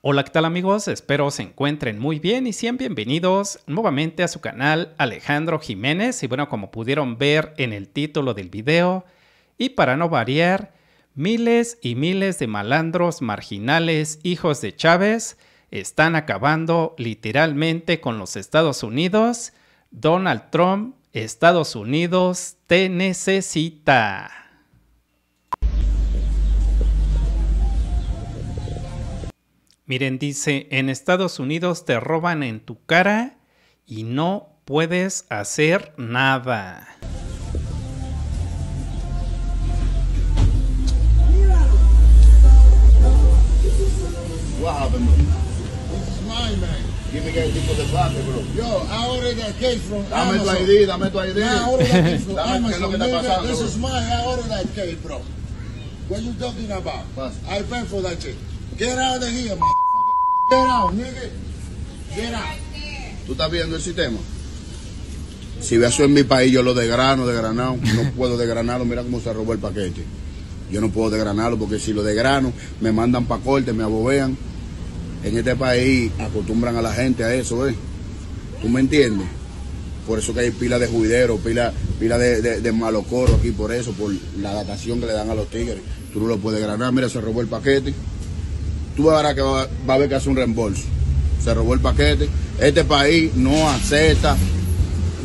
Hola, ¿qué tal amigos? Espero se encuentren muy bien y sean bienvenidos nuevamente a su canal Alejandro Jiménez. Y bueno, como pudieron ver en el título del video, y para no variar, miles y miles de malandros marginales hijos de Chávez están acabando literalmente con los Estados Unidos. Donald Trump, Estados Unidos te necesita. Miren, dice, en Estados Unidos te roban en tu cara y no puedes hacer nada. Yo, ahora that case from Dame Amazon. tu ID, dame tu ID. ahora that case from Amazon. ¿Qué es lo que This is my I already that case, bro. What you talking about? I paid for that shit. Get out of here, Get out, ¿Tú estás viendo el sistema? Si veo eso en mi país, yo lo desgrano, degranado. No puedo degranarlo. Mira cómo se robó el paquete. Yo no puedo degranarlo porque si lo degrano, me mandan para corte, me abovean. En este país acostumbran a la gente a eso, ¿eh? ¿Tú me entiendes? Por eso que hay pila de juideros, pila, pila de, de, aquí, por eso, por la datación que le dan a los tigres. Tú no lo puedes granar, mira, se robó el paquete tú verás que va, a ver que hacer un reembolso. Se robó el paquete. Este país no acepta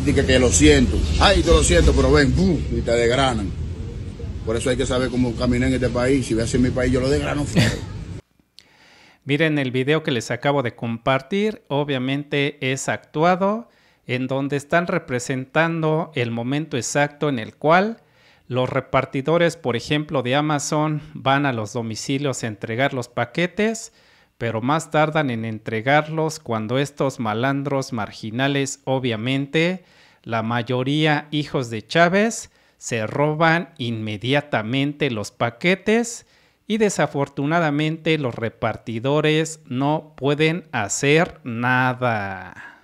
que, que lo siento. Ay, te lo siento, pero ven, y te desgranan. Por eso hay que saber cómo caminar en este país. Si a en mi país, yo lo desgrano Miren el video que les acabo de compartir, obviamente es actuado, en donde están representando el momento exacto en el cual los repartidores, por ejemplo, de Amazon van a los domicilios a entregar los paquetes, pero más tardan en entregarlos cuando estos malandros marginales, obviamente, la mayoría hijos de Chávez, se roban inmediatamente los paquetes y desafortunadamente los repartidores no pueden hacer nada.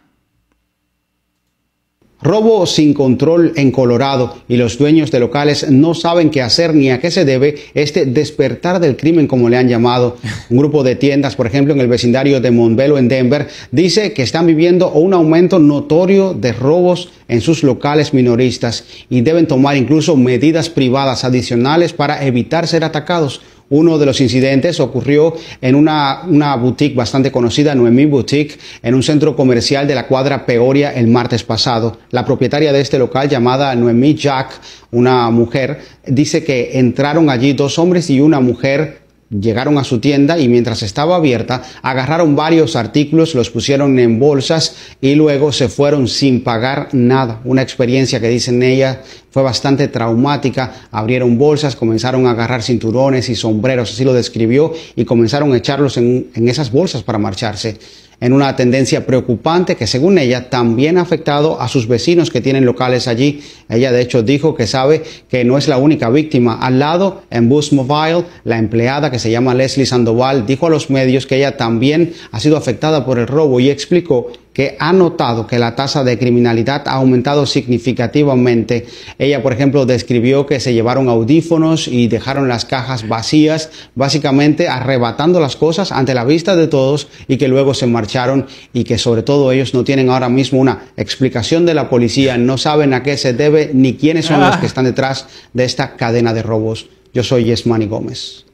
Robo sin control en Colorado y los dueños de locales no saben qué hacer ni a qué se debe este despertar del crimen, como le han llamado. Un grupo de tiendas, por ejemplo, en el vecindario de Montbelo, en Denver, dice que están viviendo un aumento notorio de robos en sus locales minoristas y deben tomar incluso medidas privadas adicionales para evitar ser atacados uno de los incidentes ocurrió en una, una boutique bastante conocida, Noemí Boutique, en un centro comercial de la cuadra Peoria el martes pasado. La propietaria de este local, llamada Noemí Jack, una mujer, dice que entraron allí dos hombres y una mujer Llegaron a su tienda y mientras estaba abierta, agarraron varios artículos, los pusieron en bolsas y luego se fueron sin pagar nada. Una experiencia que dicen ella fue bastante traumática. Abrieron bolsas, comenzaron a agarrar cinturones y sombreros, así lo describió, y comenzaron a echarlos en, en esas bolsas para marcharse en una tendencia preocupante que según ella también ha afectado a sus vecinos que tienen locales allí. Ella de hecho dijo que sabe que no es la única víctima. Al lado, en Boost Mobile, la empleada que se llama Leslie Sandoval dijo a los medios que ella también ha sido afectada por el robo y explicó que ha notado que la tasa de criminalidad ha aumentado significativamente. Ella, por ejemplo, describió que se llevaron audífonos y dejaron las cajas vacías, básicamente arrebatando las cosas ante la vista de todos y que luego se marcharon y que sobre todo ellos no tienen ahora mismo una explicación de la policía, no saben a qué se debe ni quiénes son los que ah. están detrás de esta cadena de robos. Yo soy Yesmani Gómez.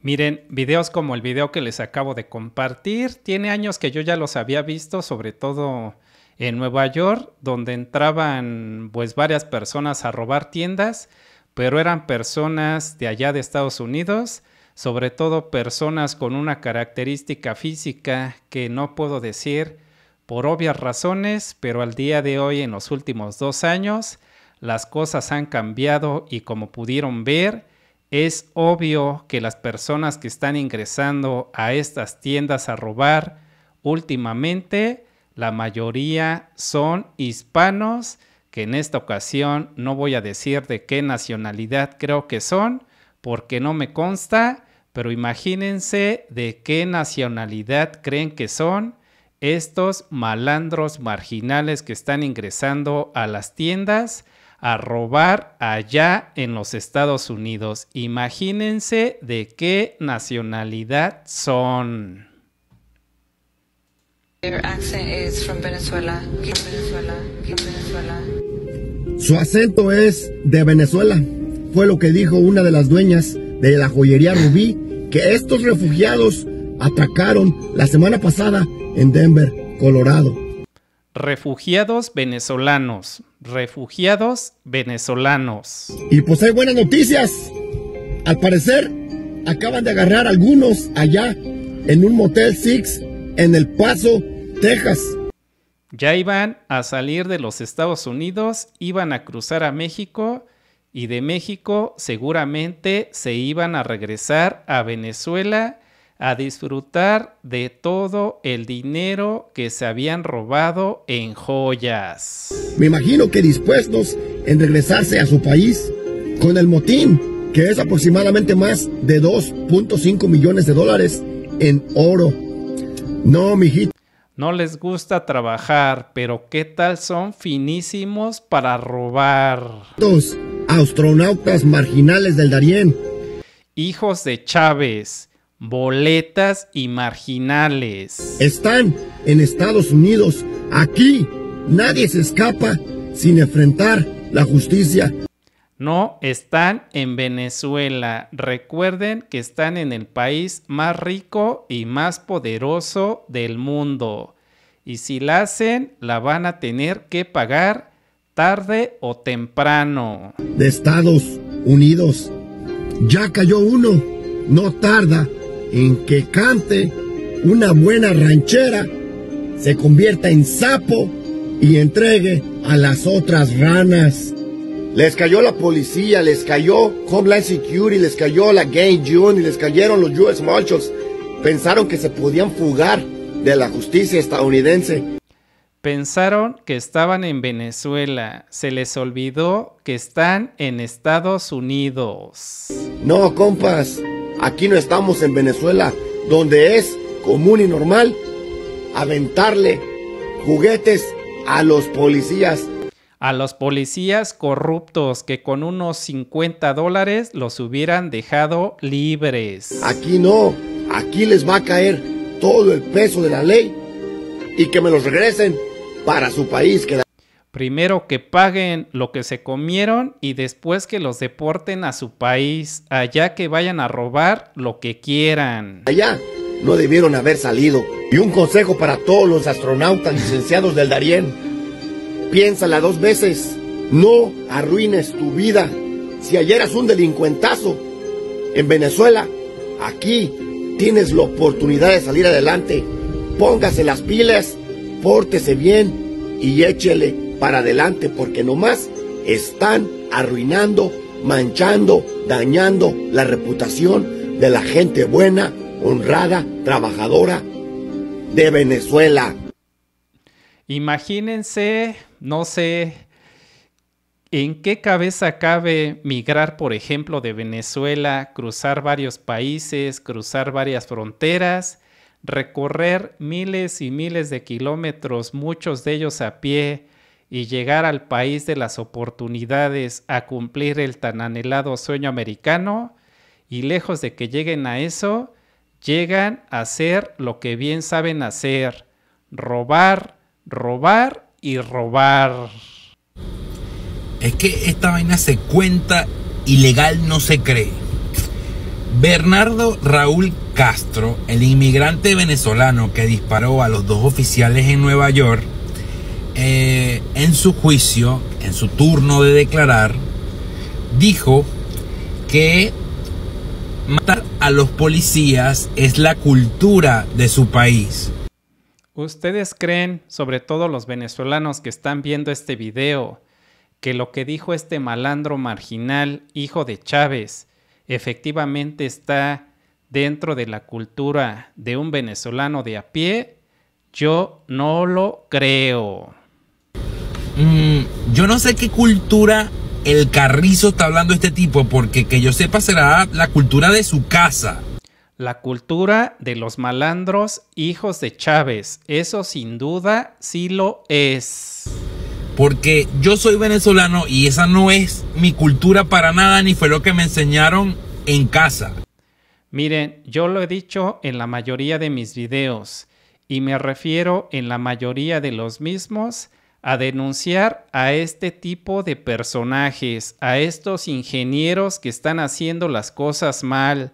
Miren, videos como el video que les acabo de compartir, tiene años que yo ya los había visto, sobre todo en Nueva York, donde entraban pues varias personas a robar tiendas, pero eran personas de allá de Estados Unidos, sobre todo personas con una característica física que no puedo decir por obvias razones, pero al día de hoy en los últimos dos años las cosas han cambiado y como pudieron ver, es obvio que las personas que están ingresando a estas tiendas a robar últimamente, la mayoría son hispanos, que en esta ocasión no voy a decir de qué nacionalidad creo que son, porque no me consta, pero imagínense de qué nacionalidad creen que son estos malandros marginales que están ingresando a las tiendas a robar allá en los Estados Unidos. Imagínense de qué nacionalidad son. Su acento es de Venezuela. Fue lo que dijo una de las dueñas de la joyería Rubí que estos refugiados atacaron la semana pasada en Denver, Colorado. Refugiados venezolanos, refugiados venezolanos. Y pues hay buenas noticias. Al parecer, acaban de agarrar algunos allá en un Motel Six en El Paso, Texas. Ya iban a salir de los Estados Unidos, iban a cruzar a México y de México seguramente se iban a regresar a Venezuela a disfrutar de todo el dinero que se habían robado en joyas. Me imagino que dispuestos en regresarse a su país con el motín, que es aproximadamente más de 2.5 millones de dólares en oro. No, mijito. No les gusta trabajar, pero ¿qué tal son finísimos para robar? Dos astronautas marginales del Darién. Hijos de Chávez boletas y marginales. Están en Estados Unidos. Aquí nadie se escapa sin enfrentar la justicia. No están en Venezuela. Recuerden que están en el país más rico y más poderoso del mundo. Y si la hacen, la van a tener que pagar tarde o temprano. De Estados Unidos. Ya cayó uno. No tarda en que cante una buena ranchera, se convierta en sapo y entregue a las otras ranas. Les cayó la policía, les cayó Homeland Security, les cayó la Gay June y les cayeron los US Marshals. Pensaron que se podían fugar de la justicia estadounidense. Pensaron que estaban en Venezuela. Se les olvidó que están en Estados Unidos. No, compas. Aquí no estamos en Venezuela, donde es común y normal aventarle juguetes a los policías. A los policías corruptos que con unos 50 dólares los hubieran dejado libres. Aquí no, aquí les va a caer todo el peso de la ley y que me los regresen para su país. Primero que paguen lo que se comieron y después que los deporten a su país, allá que vayan a robar lo que quieran. Allá no debieron haber salido. Y un consejo para todos los astronautas licenciados del Darién. Piénsala dos veces. No arruines tu vida. Si ayer eras un delincuentazo en Venezuela, aquí tienes la oportunidad de salir adelante. Póngase las pilas, pórtese bien y échele para adelante porque nomás están arruinando, manchando, dañando la reputación de la gente buena, honrada, trabajadora de Venezuela. Imagínense, no sé, ¿en qué cabeza cabe migrar, por ejemplo, de Venezuela, cruzar varios países, cruzar varias fronteras? recorrer miles y miles de kilómetros, muchos de ellos a pie, y llegar al país de las oportunidades a cumplir el tan anhelado sueño americano y lejos de que lleguen a eso, llegan a hacer lo que bien saben hacer, robar, robar y robar. Es que esta vaina se cuenta ilegal no se cree. Bernardo Raúl Castro, el inmigrante venezolano que disparó a los dos oficiales en Nueva York, eh, en su juicio, en su turno de declarar, dijo que matar a los policías es la cultura de su país. ¿Ustedes creen, sobre todo los venezolanos que están viendo este video, que lo que dijo este malandro marginal, hijo de Chávez, efectivamente está dentro de la cultura de un venezolano de a pie? Yo no lo creo. Mm, yo no sé qué cultura el carrizo está hablando este tipo, porque que yo sepa será la cultura de su casa. La cultura de los malandros hijos de Chávez, eso sin duda sí lo es. Porque yo soy venezolano y esa no es mi cultura para nada, ni fue lo que me enseñaron en casa. Miren, yo lo he dicho en la mayoría de mis videos y me refiero en la mayoría de los mismos a denunciar a este tipo de personajes, a estos ingenieros que están haciendo las cosas mal,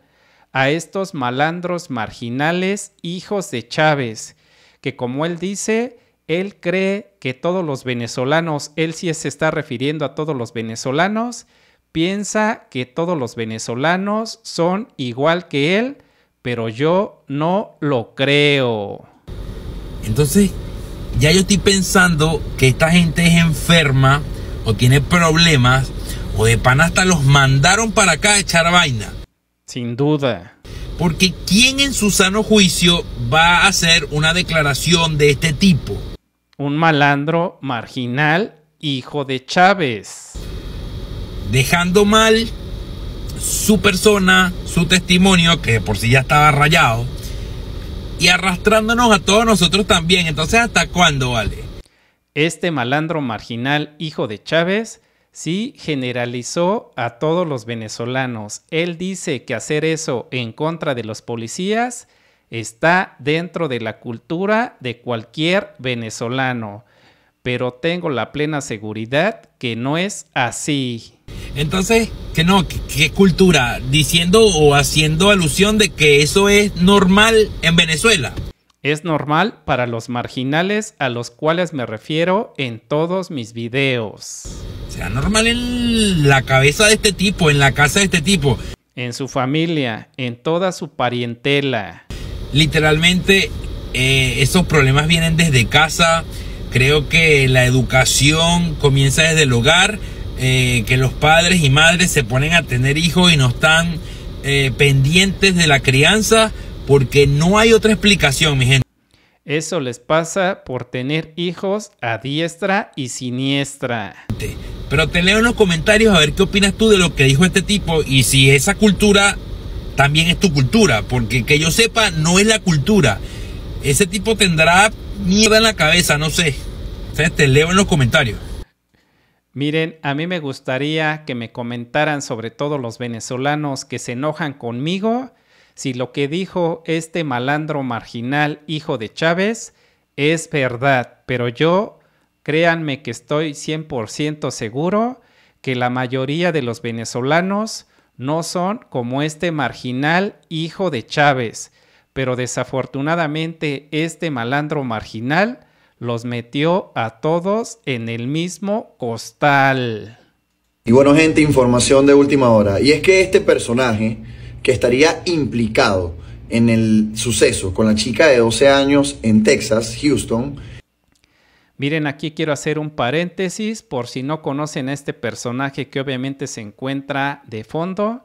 a estos malandros marginales, hijos de Chávez, que como él dice, él cree que todos los venezolanos, él sí se está refiriendo a todos los venezolanos, piensa que todos los venezolanos son igual que él, pero yo no lo creo. Entonces, ya yo estoy pensando que esta gente es enferma o tiene problemas o de pan hasta los mandaron para acá a echar vaina. Sin duda. Porque ¿quién en su sano juicio va a hacer una declaración de este tipo? Un malandro marginal, hijo de Chávez. Dejando mal su persona, su testimonio, que por si ya estaba rayado, y arrastrándonos a todos nosotros también. Entonces, ¿hasta cuándo, vale? Este malandro marginal, hijo de Chávez, sí generalizó a todos los venezolanos. Él dice que hacer eso en contra de los policías está dentro de la cultura de cualquier venezolano. Pero tengo la plena seguridad que no es así. Entonces, que no, ¿qué cultura? Diciendo o haciendo alusión de que eso es normal en Venezuela. Es normal para los marginales a los cuales me refiero en todos mis videos. sea, normal en la cabeza de este tipo, en la casa de este tipo. En su familia, en toda su parientela. Literalmente, eh, esos problemas vienen desde casa. Creo que la educación comienza desde el hogar eh, que los padres y madres se ponen a tener hijos y no están eh, pendientes de la crianza porque no hay otra explicación, mi gente. Eso les pasa por tener hijos a diestra y siniestra. Pero te leo en los comentarios a ver qué opinas tú de lo que dijo este tipo y si esa cultura también es tu cultura, porque que yo sepa no es la cultura. Ese tipo tendrá mierda en la cabeza, no sé. te leo en los comentarios. Miren, a mí me gustaría que me comentaran sobre todo los venezolanos que se enojan conmigo si lo que dijo este malandro marginal hijo de Chávez es verdad, pero yo créanme que estoy 100% seguro que la mayoría de los venezolanos no son como este marginal hijo de Chávez, pero desafortunadamente este malandro marginal los metió a todos en el mismo costal. Y bueno gente, información de última hora. Y es que este personaje que estaría implicado en el suceso con la chica de 12 años en Texas, Houston. Miren, aquí quiero hacer un paréntesis por si no conocen a este personaje que obviamente se encuentra de fondo.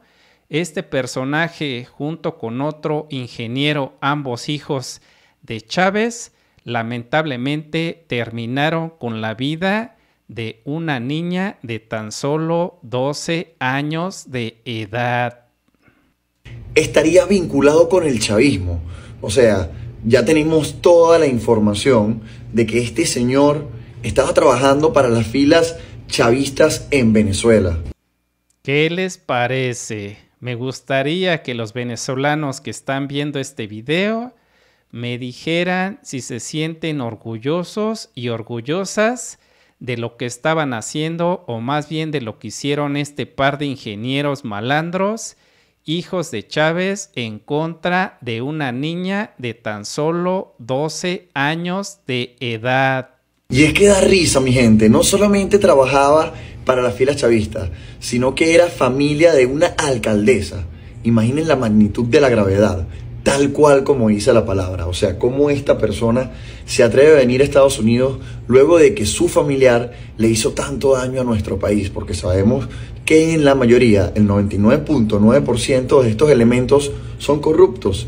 Este personaje junto con otro ingeniero, ambos hijos de Chávez, lamentablemente terminaron con la vida de una niña de tan solo 12 años de edad. Estaría vinculado con el chavismo. O sea, ya tenemos toda la información de que este señor estaba trabajando para las filas chavistas en Venezuela. ¿Qué les parece? Me gustaría que los venezolanos que están viendo este video me dijeran si se sienten orgullosos y orgullosas de lo que estaban haciendo o más bien de lo que hicieron este par de ingenieros malandros, hijos de Chávez, en contra de una niña de tan solo 12 años de edad. Y es que da risa, mi gente, no solamente trabajaba para la fila chavista sino que era familia de una alcaldesa. Imaginen la magnitud de la gravedad tal cual como dice la palabra. O sea, cómo esta persona se atreve a venir a Estados Unidos luego de que su familiar le hizo tanto daño a nuestro país, porque sabemos que en la mayoría, el 99.9% de estos elementos son corruptos.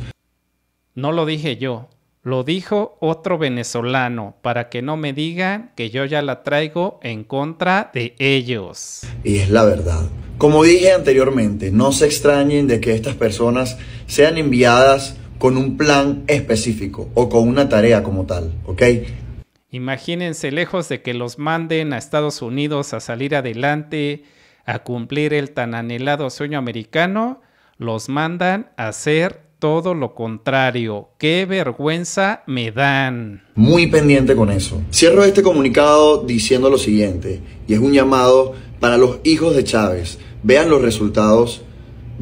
No lo dije yo, lo dijo otro venezolano, para que no me digan que yo ya la traigo en contra de ellos. Y es la verdad. Como dije anteriormente, no se extrañen de que estas personas sean enviadas con un plan específico o con una tarea como tal, ¿ok? Imagínense lejos de que los manden a Estados Unidos a salir adelante, a cumplir el tan anhelado sueño americano, los mandan a hacer todo lo contrario. ¡Qué vergüenza me dan! Muy pendiente con eso. Cierro este comunicado diciendo lo siguiente, y es un llamado para los hijos de Chávez. Vean los resultados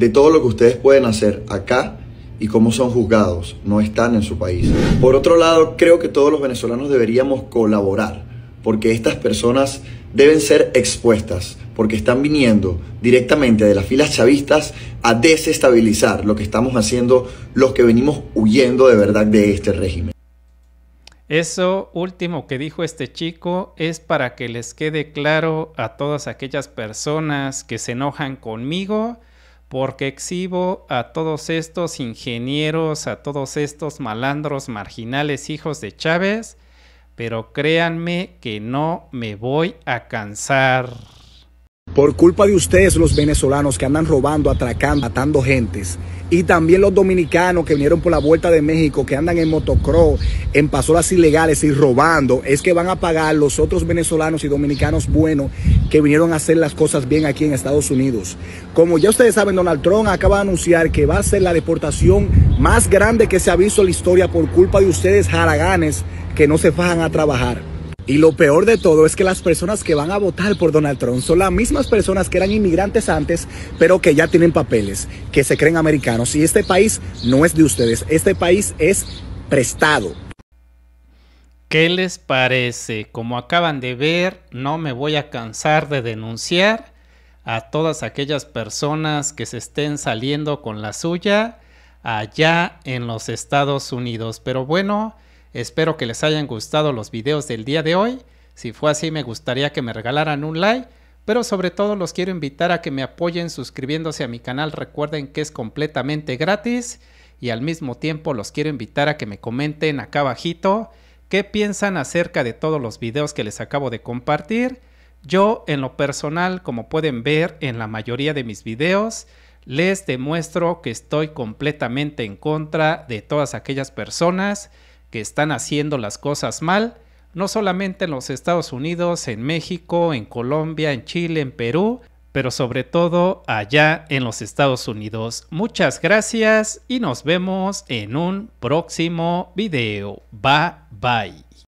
de todo lo que ustedes pueden hacer acá y cómo son juzgados, no están en su país. Por otro lado, creo que todos los venezolanos deberíamos colaborar, porque estas personas deben ser expuestas, porque están viniendo directamente de las filas chavistas a desestabilizar lo que estamos haciendo los que venimos huyendo de verdad de este régimen. Eso último que dijo este chico es para que les quede claro a todas aquellas personas que se enojan conmigo porque exhibo a todos estos ingenieros, a todos estos malandros marginales hijos de Chávez, pero créanme que no me voy a cansar. Por culpa de ustedes, los venezolanos que andan robando, atracando, matando gentes. Y también los dominicanos que vinieron por la vuelta de México, que andan en motocross, en pasolas ilegales y robando, es que van a pagar los otros venezolanos y dominicanos buenos que vinieron a hacer las cosas bien aquí en Estados Unidos. Como ya ustedes saben, Donald Trump acaba de anunciar que va a ser la deportación más grande que se ha visto en la historia por culpa de ustedes haraganes que no se fajan a trabajar. Y lo peor de todo es que las personas que van a votar por Donald Trump son las mismas personas que eran inmigrantes antes, pero que ya tienen papeles, que se creen americanos. Y este país no es de ustedes, este país es prestado. ¿Qué les parece? Como acaban de ver, no me voy a cansar de denunciar a todas aquellas personas que se estén saliendo con la suya allá en los Estados Unidos. Pero bueno, espero que les hayan gustado los videos del día de hoy. Si fue así, me gustaría que me regalaran un like. Pero sobre todo los quiero invitar a que me apoyen suscribiéndose a mi canal. Recuerden que es completamente gratis. Y al mismo tiempo los quiero invitar a que me comenten acá abajito ¿Qué piensan acerca de todos los videos que les acabo de compartir? Yo en lo personal, como pueden ver en la mayoría de mis videos, les demuestro que estoy completamente en contra de todas aquellas personas que están haciendo las cosas mal, no solamente en los Estados Unidos, en México, en Colombia, en Chile, en Perú, pero sobre todo allá en los Estados Unidos. Muchas gracias y nos vemos en un próximo video. Bye bye.